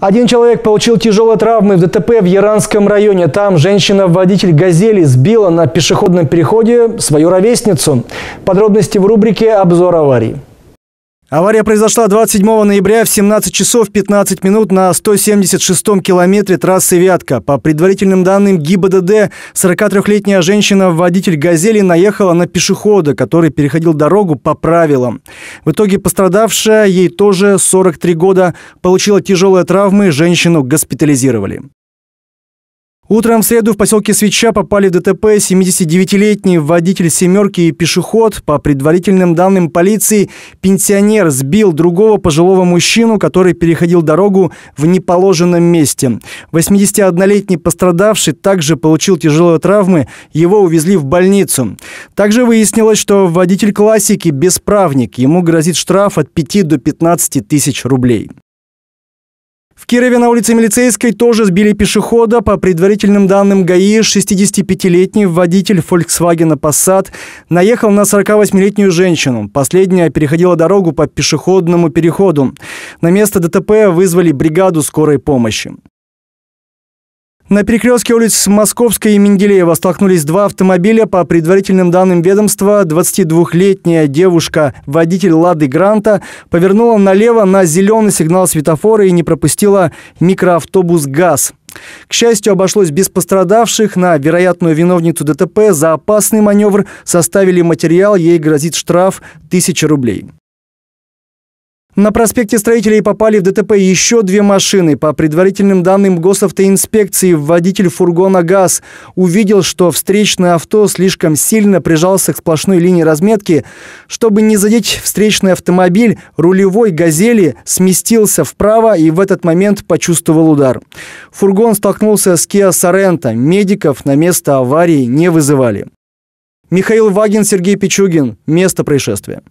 Один человек получил тяжелые травмы в ДТП в Яранском районе. Там женщина-водитель «Газели» сбила на пешеходном переходе свою ровесницу. Подробности в рубрике «Обзор аварии». Авария произошла 27 ноября в 17 часов 15 минут на 176-м километре трассы Вятка. По предварительным данным ГИБДД, 43-летняя женщина, водитель «Газели», наехала на пешехода, который переходил дорогу по правилам. В итоге пострадавшая, ей тоже 43 года, получила тяжелые травмы, женщину госпитализировали. Утром в среду в поселке Свеча попали в ДТП 79-летний водитель «семерки» и пешеход. По предварительным данным полиции, пенсионер сбил другого пожилого мужчину, который переходил дорогу в неположенном месте. 81-летний пострадавший также получил тяжелые травмы, его увезли в больницу. Также выяснилось, что водитель «классики» – бесправник. Ему грозит штраф от 5 до 15 тысяч рублей. Кирове на улице Милицейской тоже сбили пешехода. По предварительным данным ГАИ, 65-летний водитель Volkswagen Passat наехал на 48-летнюю женщину. Последняя переходила дорогу по пешеходному переходу. На место ДТП вызвали бригаду скорой помощи. На перекрестке улиц Московская и Менделеева столкнулись два автомобиля. По предварительным данным ведомства, 22-летняя девушка, водитель «Лады Гранта», повернула налево на зеленый сигнал светофора и не пропустила микроавтобус «ГАЗ». К счастью, обошлось без пострадавших. На вероятную виновницу ДТП за опасный маневр составили материал, ей грозит штраф 1000 рублей. На проспекте строителей попали в ДТП еще две машины. По предварительным данным госавтоинспекции, водитель фургона «ГАЗ» увидел, что встречное авто слишком сильно прижался к сплошной линии разметки. Чтобы не задеть встречный автомобиль, рулевой «Газели» сместился вправо и в этот момент почувствовал удар. Фургон столкнулся с «Киа Сорента». Медиков на место аварии не вызывали. Михаил Вагин, Сергей Пичугин. Место происшествия.